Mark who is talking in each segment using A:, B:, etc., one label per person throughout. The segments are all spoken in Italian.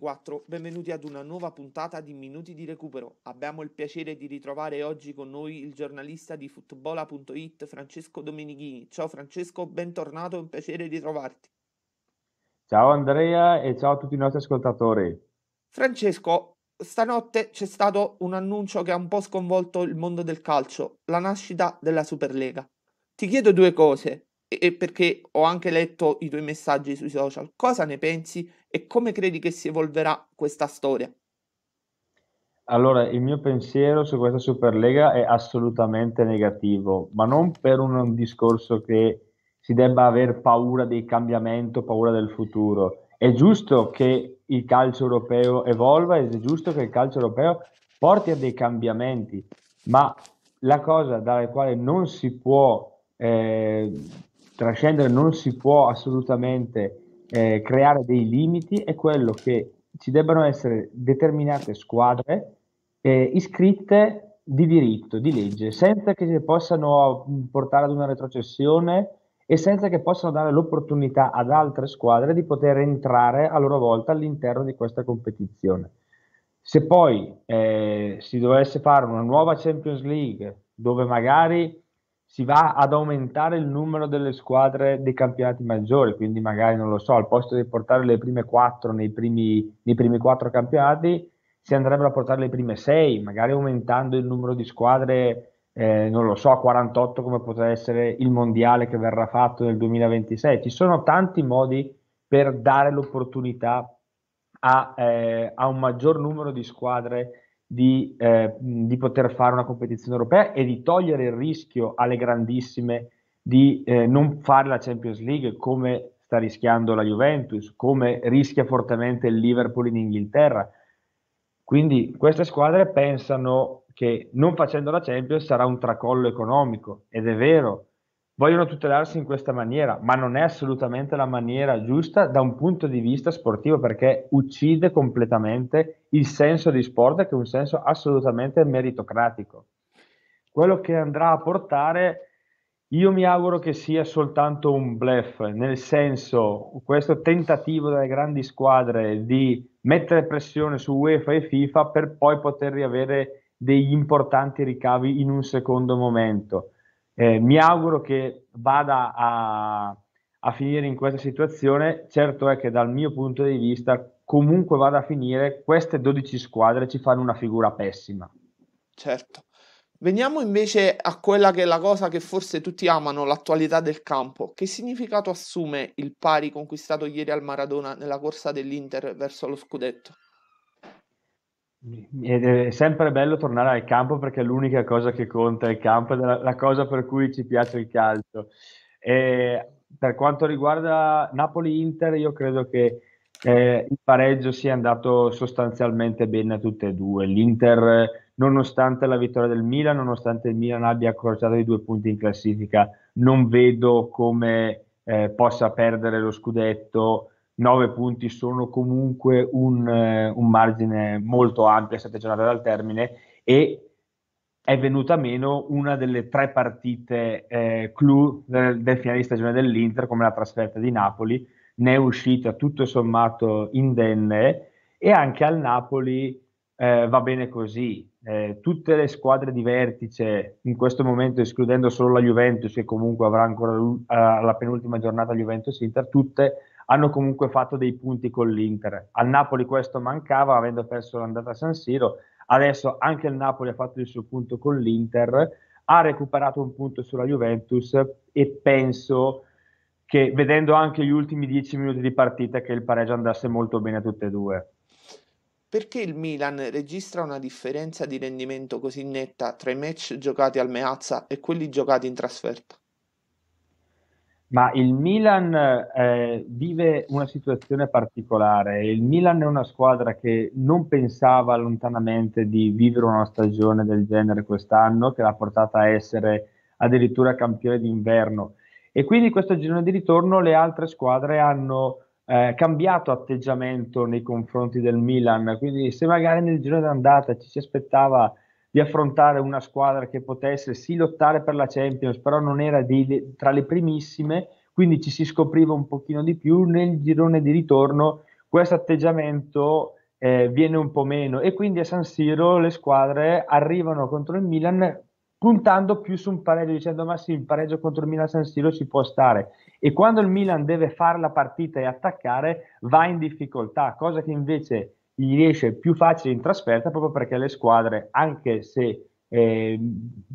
A: 2024, benvenuti ad una nuova puntata di Minuti di Recupero. Abbiamo il piacere di ritrovare oggi con noi il giornalista di futbola.it Francesco Domenichini. Ciao Francesco, bentornato, è un piacere ritrovarti.
B: Ciao Andrea e ciao a tutti i nostri ascoltatori.
A: Francesco, stanotte c'è stato un annuncio che ha un po' sconvolto il mondo del calcio, la nascita della Superlega. Ti chiedo due cose, e perché ho anche letto i tuoi messaggi sui social. Cosa ne pensi e come credi che si evolverà questa storia?
B: Allora, il mio pensiero su questa Superlega è assolutamente negativo, ma non per un discorso che si debba avere paura del cambiamento, paura del futuro. È giusto che il calcio europeo evolva ed è giusto che il calcio europeo porti a dei cambiamenti, ma la cosa dalla quale non si può eh, trascendere, non si può assolutamente eh, creare dei limiti è quello che ci debbano essere determinate squadre eh, iscritte di diritto, di legge, senza che si possano portare ad una retrocessione e senza che possano dare l'opportunità ad altre squadre di poter entrare a loro volta all'interno di questa competizione. Se poi eh, si dovesse fare una nuova Champions League dove magari si va ad aumentare il numero delle squadre dei campionati maggiori, quindi magari non lo so, al posto di portare le prime quattro nei primi, nei primi quattro campionati, si andrebbero a portare le prime sei, magari aumentando il numero di squadre, eh, non lo so, a 48 come potrà essere il mondiale che verrà fatto nel 2026. Ci sono tanti modi per dare l'opportunità a, eh, a un maggior numero di squadre di, eh, di, poter fare una competizione europea e di togliere il rischio alle grandissime di eh, non fare la Champions League come sta rischiando la Juventus, come rischia fortemente il Liverpool in Inghilterra. Quindi queste squadre pensano che non facendo la Champions sarà un tracollo economico ed è vero, vogliono tutelarsi in questa maniera, ma non è assolutamente la maniera giusta da un punto di vista sportivo perché uccide completamente il senso di sport che è un senso assolutamente meritocratico. Quello che andrà a portare, io mi auguro che sia soltanto un bluff, nel senso questo tentativo delle grandi squadre di mettere pressione su UEFA e FIFA per poi poter riavere degli importanti ricavi in un secondo momento eh, mi auguro che vada a, a finire in questa situazione, certo è che dal mio punto di vista comunque vada a finire, queste 12 squadre ci fanno una figura pessima. Certo. Veniamo invece a quella che è
A: la cosa che forse tutti amano, l'attualità del campo. Che significato assume il pari conquistato ieri al Maradona nella corsa dell'Inter verso lo scudetto?
B: È sempre bello tornare al campo perché l'unica cosa che conta è il campo, è la cosa per cui ci piace il calcio. E per quanto riguarda Napoli-Inter, io credo che eh, il pareggio sia andato sostanzialmente bene a tutte e due. L'Inter, nonostante la vittoria del Milan, nonostante il Milan abbia accorciato di due punti in classifica, non vedo come eh, possa perdere lo scudetto 9 punti sono comunque un, eh, un margine molto ampio 7 giornate dal termine e è venuta meno una delle tre partite eh, clou del, del finale di stagione dell'Inter, come la trasferta di Napoli, ne è uscita tutto sommato indenne e anche al Napoli eh, va bene così. Eh, tutte le squadre di vertice, in questo momento escludendo solo la Juventus, che comunque avrà ancora uh, la penultima giornata Juventus-Inter, tutte hanno comunque fatto dei punti con l'Inter. Al Napoli questo mancava, avendo perso l'andata a San Siro. Adesso anche il Napoli ha fatto il suo punto con l'Inter, ha recuperato un punto sulla Juventus e penso che vedendo anche gli ultimi dieci minuti di partita che il pareggio andasse molto bene a tutte e due.
A: Perché il Milan registra una differenza di rendimento così netta tra i match giocati al Meazza e quelli giocati in trasferta?
B: Ma il Milan eh, vive una situazione particolare. Il Milan è una squadra che non pensava lontanamente di vivere una stagione del genere quest'anno, che l'ha portata a essere addirittura campione d'inverno. E quindi questo girone di ritorno le altre squadre hanno eh, cambiato atteggiamento nei confronti del Milan. Quindi se magari nel giro d'andata ci si aspettava di affrontare una squadra che potesse sì lottare per la Champions, però non era di, tra le primissime, quindi ci si scopriva un pochino di più nel girone di ritorno questo atteggiamento eh, viene un po' meno e quindi a San Siro le squadre arrivano contro il Milan puntando più su un pareggio dicendo ma sì il pareggio contro il Milan San Siro ci può stare e quando il Milan deve fare la partita e attaccare va in difficoltà cosa che invece gli riesce più facile in trasferta proprio perché le squadre, anche se eh,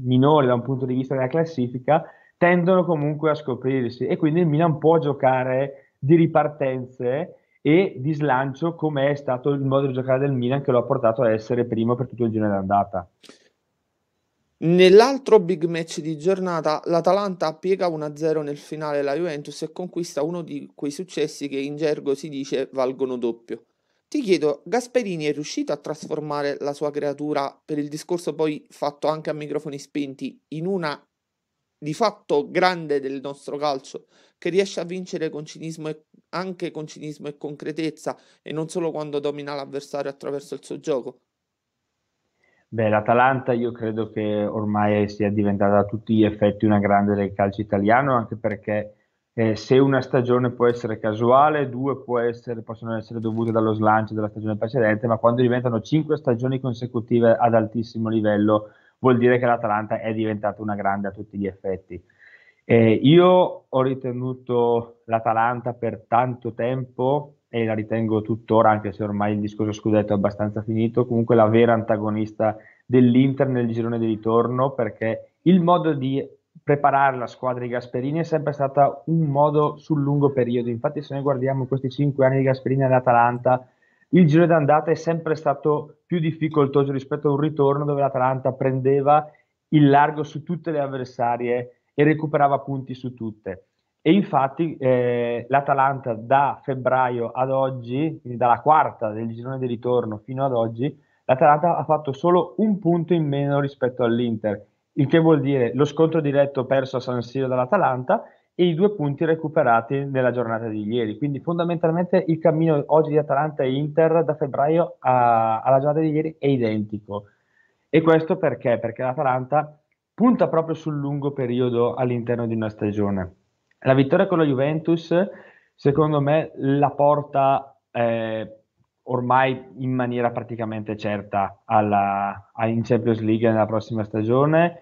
B: minori da un punto di vista della classifica, tendono comunque a scoprirsi e quindi il Milan può giocare di ripartenze e di slancio come è stato il modo di giocare del Milan che lo ha portato a essere primo per tutto il giro d'andata. Nell'altro big match di
A: giornata, l'Atalanta piega 1-0 nel finale la Juventus e conquista uno di quei successi che in gergo si dice valgono doppio. Ti chiedo, Gasperini è riuscito a trasformare la sua creatura, per il discorso poi fatto anche a microfoni spenti, in una di fatto grande del nostro calcio, che riesce a vincere con cinismo e, anche con cinismo e concretezza, e non solo quando domina l'avversario attraverso il suo gioco?
B: Beh, l'Atalanta io credo che ormai sia diventata a tutti gli effetti una grande del calcio italiano, anche perché eh, se una stagione può essere casuale, due essere, possono essere dovute dallo slancio della stagione precedente, ma quando diventano cinque stagioni consecutive ad altissimo livello vuol dire che l'Atalanta è diventata una grande a tutti gli effetti. Eh, io ho ritenuto l'Atalanta per tanto tempo e la ritengo tuttora, anche se ormai il discorso scudetto è abbastanza finito, comunque la vera antagonista dell'Inter nel girone di ritorno perché il modo di preparare la squadra di Gasperini è sempre stata un modo sul lungo periodo. Infatti, se noi guardiamo questi cinque anni di Gasperini all'Atalanta, il giro d'andata è sempre stato più difficoltoso rispetto a un ritorno dove l'Atalanta prendeva il largo su tutte le avversarie e recuperava punti su tutte. E infatti eh, l'Atalanta da febbraio ad oggi, quindi dalla quarta del girone di ritorno fino ad oggi, l'Atalanta ha fatto solo un punto in meno rispetto all'Inter il che vuol dire lo scontro diretto perso a San Siro dall'Atalanta e i due punti recuperati nella giornata di ieri. Quindi fondamentalmente il cammino oggi di Atalanta e Inter da febbraio a, alla giornata di ieri è identico. E questo perché? Perché l'Atalanta punta proprio sul lungo periodo all'interno di una stagione. La vittoria con la Juventus, secondo me, la porta eh, ormai in maniera praticamente certa alla, in Champions League nella prossima stagione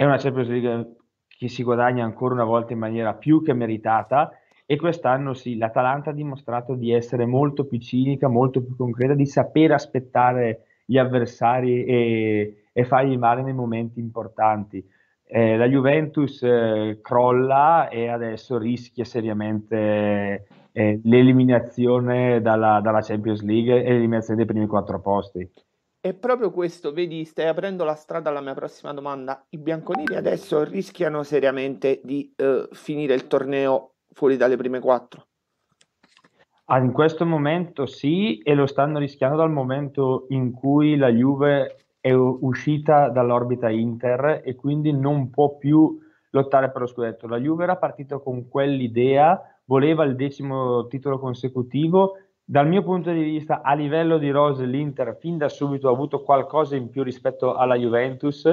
B: è una Champions League eh, che si guadagna ancora una volta in maniera più che meritata e quest'anno sì, l'Atalanta ha dimostrato di essere molto più cinica, molto più concreta, di saper aspettare gli avversari e, e fargli male nei momenti importanti. Eh, la Juventus eh, crolla e adesso rischia seriamente eh, l'eliminazione dalla, dalla Champions League e l'eliminazione dei primi quattro posti.
A: È proprio questo, vedi, stai aprendo la strada alla mia prossima domanda. I bianconeri adesso rischiano seriamente di eh, finire il torneo fuori dalle prime quattro?
B: Ah, in questo momento sì, e lo stanno rischiando dal momento in cui la Juve è uscita dall'orbita Inter e quindi non può più lottare per lo scudetto. La Juve era partita con quell'idea, voleva il decimo titolo consecutivo dal mio punto di vista, a livello di Rose, l'Inter fin da subito ha avuto qualcosa in più rispetto alla Juventus.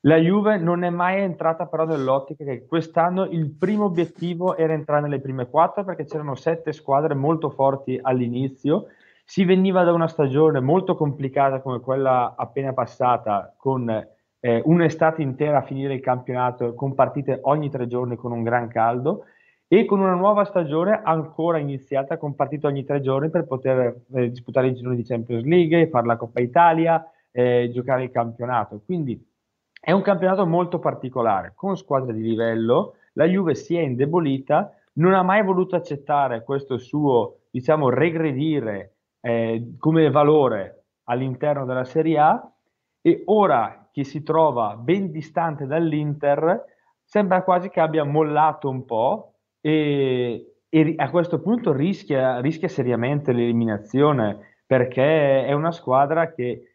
B: La Juve non è mai entrata però nell'ottica che quest'anno il primo obiettivo era entrare nelle prime quattro perché c'erano sette squadre molto forti all'inizio. Si veniva da una stagione molto complicata come quella appena passata, con eh, un'estate intera a finire il campionato, con partite ogni tre giorni con un gran caldo e con una nuova stagione ancora iniziata con partito ogni tre giorni per poter eh, disputare i gironi di Champions League, fare la Coppa Italia, eh, giocare il campionato. Quindi è un campionato molto particolare, con squadre di livello, la Juve si è indebolita, non ha mai voluto accettare questo suo, diciamo, regredire eh, come valore all'interno della Serie A e ora che si trova ben distante dall'Inter, sembra quasi che abbia mollato un po', e, e a questo punto rischia, rischia, seriamente l'eliminazione perché è una squadra che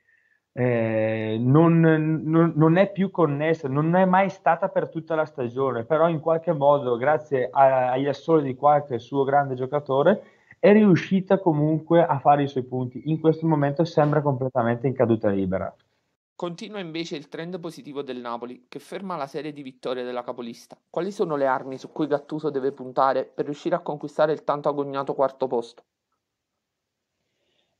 B: eh, non, non, non, è più connessa, non è mai stata per tutta la stagione, però in qualche modo, grazie a, agli assoli di qualche suo grande giocatore, è riuscita comunque a fare i suoi punti. In questo momento sembra completamente in caduta libera.
A: Continua invece il trend positivo del Napoli, che ferma la serie di vittorie della capolista. Quali sono le armi su cui Gattuso deve puntare per riuscire a conquistare il tanto agognato quarto posto?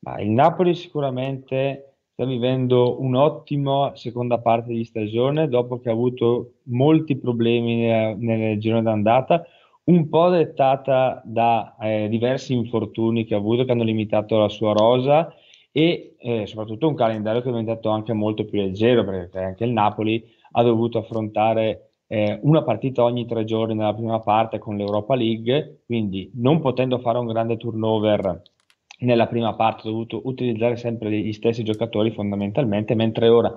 B: Ma il Napoli sicuramente sta vivendo un'ottima seconda parte di stagione dopo che ha avuto molti problemi nel, nel girone d'andata, un po' dettata da eh, diversi infortuni che ha avuto che hanno limitato la sua rosa e eh, soprattutto un calendario che è diventato anche molto più leggero perché cioè, anche il Napoli ha dovuto affrontare eh, una partita ogni tre giorni nella prima parte con l'Europa League, quindi non potendo fare un grande turnover nella prima parte ha dovuto utilizzare sempre gli stessi giocatori fondamentalmente, mentre ora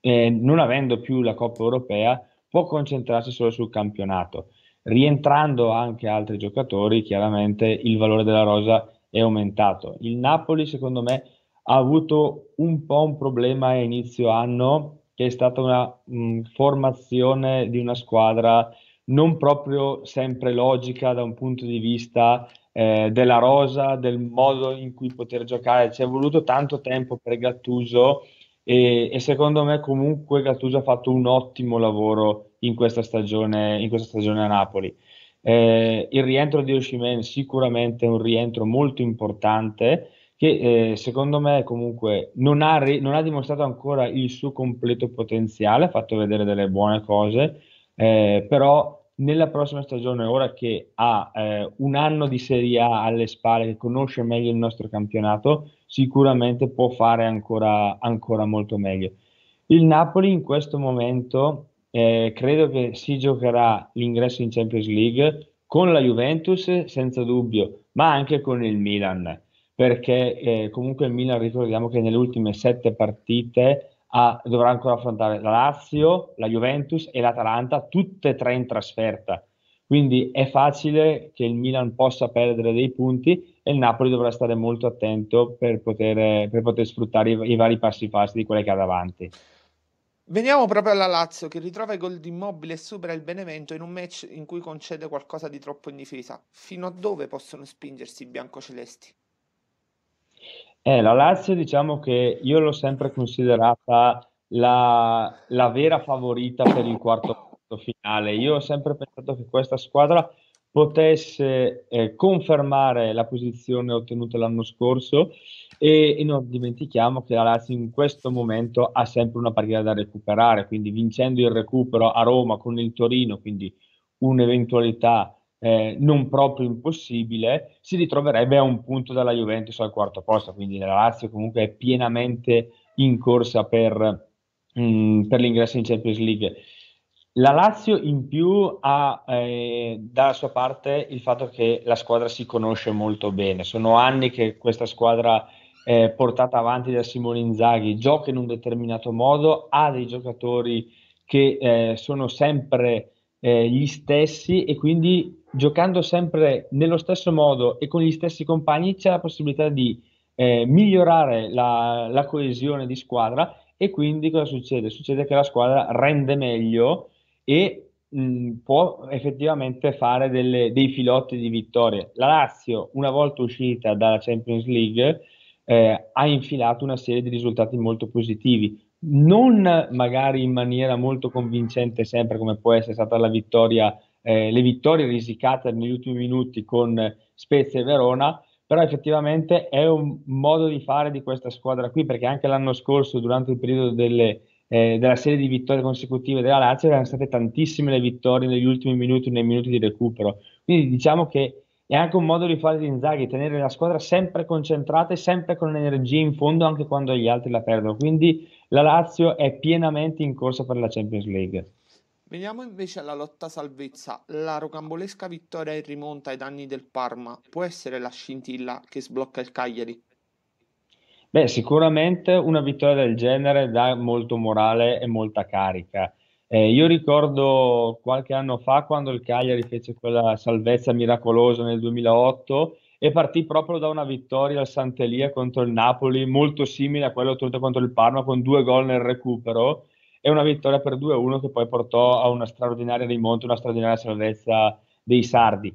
B: eh, non avendo più la Coppa Europea può concentrarsi solo sul campionato. Rientrando anche altri giocatori, chiaramente il valore della rosa è aumentato. Il Napoli, secondo me, ha avuto un po' un problema a inizio anno, che è stata una mh, formazione di una squadra non proprio sempre logica da un punto di vista eh, della rosa, del modo in cui poter giocare. Ci è voluto tanto tempo per Gattuso e, e secondo me comunque Gattuso ha fatto un ottimo lavoro in questa stagione, in questa stagione a Napoli. Eh, il rientro di Oshimen sicuramente è un rientro molto importante, che eh, secondo me comunque non ha, re- non ha, dimostrato ancora il suo completo potenziale, ha fatto vedere delle buone cose, eh, però nella prossima stagione, ora che ha eh, un anno di Serie A alle spalle, che conosce meglio il nostro campionato, sicuramente può fare ancora, ancora molto meglio. Il Napoli in questo momento eh, credo che si giocherà l'ingresso in Champions League con la Juventus, senza dubbio, ma anche con il Milan perché eh, comunque il Milan ricordiamo che nelle ultime sette partite ha, dovrà ancora affrontare la Lazio, la Juventus e l'Atalanta, tutte e tre in trasferta. Quindi è facile che il Milan possa perdere dei punti e il Napoli dovrà stare molto attento per poter, per poter sfruttare i, i, vari passi falsi di quelle che ha davanti.
A: Veniamo proprio alla Lazio che ritrova i gol di Immobile e supera il Benevento in un match in cui concede qualcosa di troppo in difesa. Fino a dove possono spingersi i biancocelesti?
B: Eh, la Lazio diciamo che io l'ho sempre considerata la, la vera favorita per il quarto finale. Io ho sempre pensato che questa squadra potesse eh, confermare la posizione ottenuta l'anno scorso e, e, non dimentichiamo che la Lazio in questo momento ha sempre una partita da recuperare, quindi vincendo il recupero a Roma con il Torino, quindi un'eventualità eh, non proprio impossibile, si ritroverebbe a un punto dalla Juventus al quarto posto, quindi la Lazio comunque è pienamente in corsa per, mh, mm, per l'ingresso in Champions League. La Lazio in più ha eh, dalla sua parte il fatto che la squadra si conosce molto bene, sono anni che questa squadra eh, portata avanti da Simone Inzaghi gioca in un determinato modo, ha dei giocatori che eh, sono sempre eh, gli stessi e quindi giocando sempre nello stesso modo e con gli stessi compagni c'è la possibilità di eh, migliorare la, la, coesione di squadra e quindi cosa succede? Succede che la squadra rende meglio e mh, mm, può effettivamente fare delle, dei filotti di vittorie. La Lazio, una volta uscita dalla Champions League, eh, ha infilato una serie di risultati molto positivi non magari in maniera molto convincente sempre come può essere stata la vittoria, eh, le vittorie risicate negli ultimi minuti con Spezia e Verona, però effettivamente è un modo di fare di questa squadra qui, perché anche l'anno scorso durante il periodo delle, eh, della serie di vittorie consecutive della Lazio erano state tantissime le vittorie negli ultimi minuti, nei minuti di recupero, quindi diciamo che è anche un modo di fare di Inzaghi, tenere la squadra sempre concentrata e sempre con l'energia in fondo anche quando gli altri la perdono, quindi la Lazio è pienamente in corsa per la Champions League.
A: Veniamo invece alla lotta salvezza. La rocambolesca vittoria in rimonta ai danni del Parma può essere la scintilla che sblocca il Cagliari?
B: Beh, sicuramente una vittoria del genere dà molto morale e molta carica. Eh, io ricordo qualche anno fa quando il Cagliari fece quella salvezza miracolosa nel 2008 e partì proprio da una vittoria al Santelia contro il Napoli, molto simile a quella ottenuta contro il Parma, con due gol nel recupero e una vittoria per 2-1 che poi portò a una straordinaria rimonta, una straordinaria salvezza dei Sardi.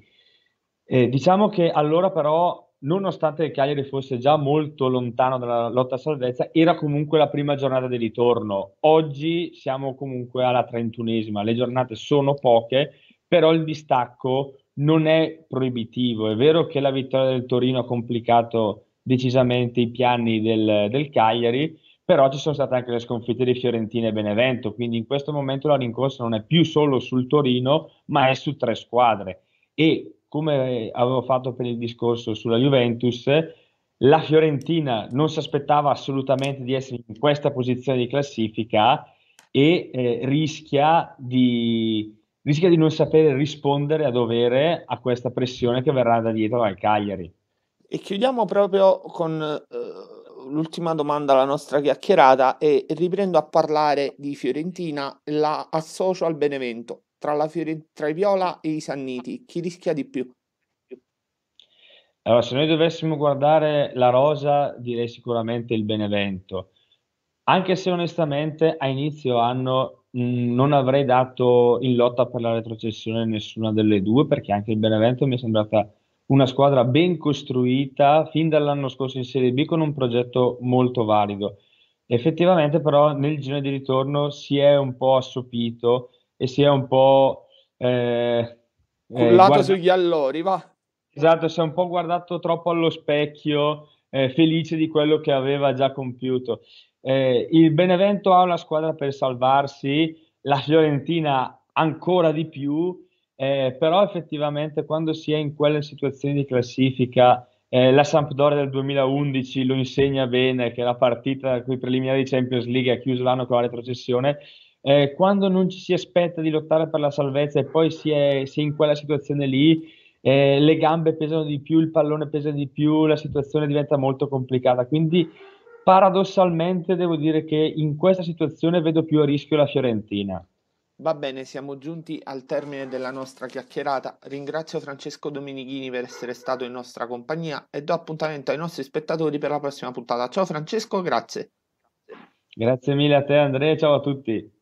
B: Eh, diciamo che allora però, nonostante il Cagliari fosse già molto lontano dalla lotta a salvezza, era comunque la prima giornata di ritorno. Oggi siamo comunque alla trentunesima, le giornate sono poche, però il distacco non è proibitivo. È vero che la vittoria del Torino ha complicato decisamente i piani del, del Cagliari, però ci sono state anche le sconfitte di Fiorentina e Benevento, quindi in questo momento la rincorsa non è più solo sul Torino, ma è su tre squadre. E come avevo fatto per il discorso sulla Juventus, la Fiorentina non si aspettava assolutamente di essere in questa posizione di classifica e eh, rischia di, rischia di non sapere rispondere a dovere a questa pressione che verrà da dietro al Cagliari.
A: E chiudiamo proprio con uh, l'ultima domanda alla nostra chiacchierata e riprendo a parlare di Fiorentina, la associo al Benevento, tra, la Fiore- tra i Viola e i Sanniti, chi rischia di più?
B: Allora, se noi dovessimo guardare la rosa, direi sicuramente il Benevento, anche se onestamente a inizio anno non avrei dato in lotta per la retrocessione nessuna delle due perché anche il Benevento mi è sembrata una squadra ben costruita fin dall'anno scorso in Serie B con un progetto molto valido. Effettivamente però nel giro di ritorno si è un po' assopito e si è un po'... Eh, eh Cullato guarda... sugli allori, va. Esatto, si è un po' guardato troppo allo specchio, eh, felice di quello che aveva già compiuto. Eh, il Benevento ha una squadra per salvarsi, la Fiorentina ancora di più, eh, però effettivamente quando si è in quelle situazioni di classifica, eh, la Sampdoria del 2011 lo insegna bene, che la partita con i preliminari di Champions League ha chiuso l'anno con la retrocessione, eh, quando non ci si aspetta di lottare per la salvezza e poi si è, si è in quella situazione lì, eh, le gambe pesano di più, il pallone pesa di più, la situazione diventa molto complicata. Quindi Paradossalmente devo dire che in questa situazione vedo più a rischio la Fiorentina.
A: Va bene, siamo giunti al termine della nostra chiacchierata. Ringrazio Francesco Dominichini per essere stato in nostra compagnia e do appuntamento ai nostri spettatori per la prossima puntata. Ciao Francesco, grazie.
B: Grazie mille a te Andrea, ciao a tutti.